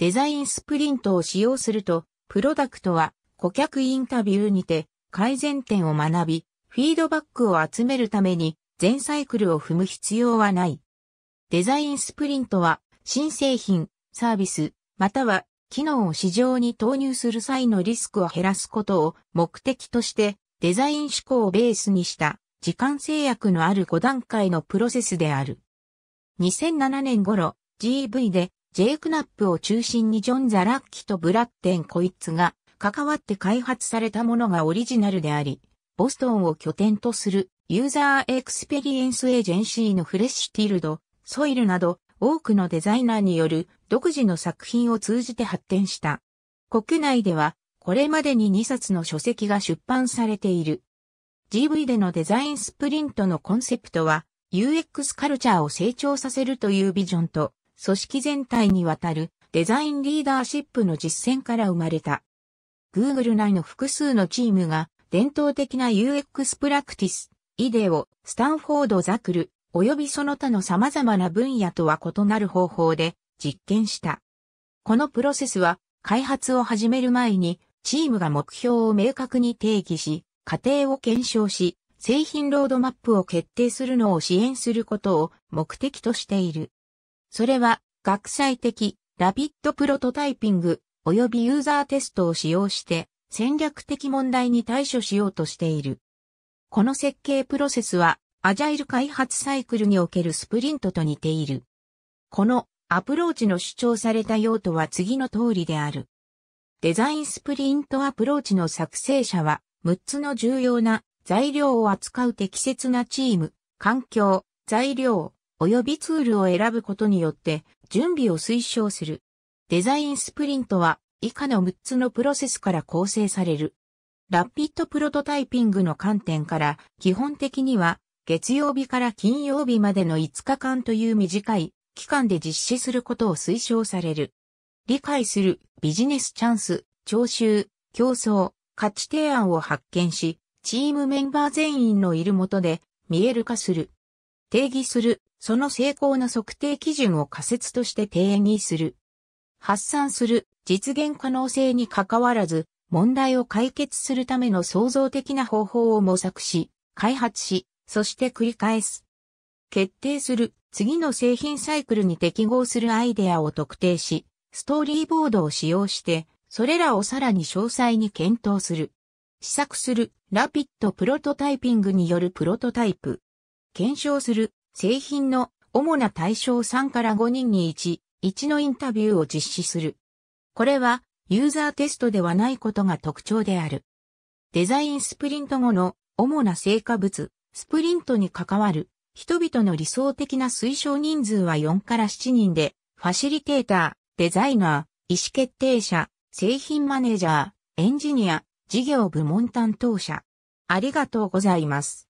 デザインスプリントを使用すると、プロダクトは顧客インタビューにて改善点を学び、フィードバックを集めるために全サイクルを踏む必要はない。デザインスプリントは新製品、サービス、または機能を市場に投入する際のリスクを減らすことを目的としてデザイン思考をベースにした時間制約のある5段階のプロセスである。2007年頃 GV でジェイ・クナップを中心にジョン・ザ・ラッキとブラッテン・コイッツが関わって開発されたものがオリジナルであり、ボストンを拠点とするユーザーエクスペリエンスエージェンシーのフレッシュティルド、ソイルなど多くのデザイナーによる独自の作品を通じて発展した。国内ではこれまでに2冊の書籍が出版されている。GV でのデザインスプリントのコンセプトは UX カルチャーを成長させるというビジョンと組織全体にわたるデザインリーダーシップの実践から生まれた。Google 内の複数のチームが伝統的な UX プラクティス、イデオ、スタンフォードザクル、及びその他の様々な分野とは異なる方法で実験した。このプロセスは開発を始める前にチームが目標を明確に定義し、過程を検証し、製品ロードマップを決定するのを支援することを目的としている。それは、学際的、ラピッドプロトタイピング、及びユーザーテストを使用して、戦略的問題に対処しようとしている。この設計プロセスは、アジャイル開発サイクルにおけるスプリントと似ている。このアプローチの主張された用途は次の通りである。デザインスプリントアプローチの作成者は、6つの重要な材料を扱う適切なチーム、環境、材料、及びツールを選ぶことによって準備を推奨する。デザインスプリントは以下の6つのプロセスから構成される。ラピッドプロトタイピングの観点から基本的には月曜日から金曜日までの5日間という短い期間で実施することを推奨される。理解するビジネスチャンス、徴収、競争、価値提案を発見し、チームメンバー全員のいるもとで見える化する。定義する、その成功の測定基準を仮説として定義する。発散する、実現可能性に関わらず、問題を解決するための創造的な方法を模索し、開発し、そして繰り返す。決定する、次の製品サイクルに適合するアイデアを特定し、ストーリーボードを使用して、それらをさらに詳細に検討する。試作する、ラピッドプロトタイピングによるプロトタイプ。検証する製品の主な対象3から5人に1、1のインタビューを実施する。これはユーザーテストではないことが特徴である。デザインスプリント後の主な成果物、スプリントに関わる人々の理想的な推奨人数は4から7人で、ファシリテーター、デザイナー、意思決定者、製品マネージャー、エンジニア、事業部門担当者。ありがとうございます。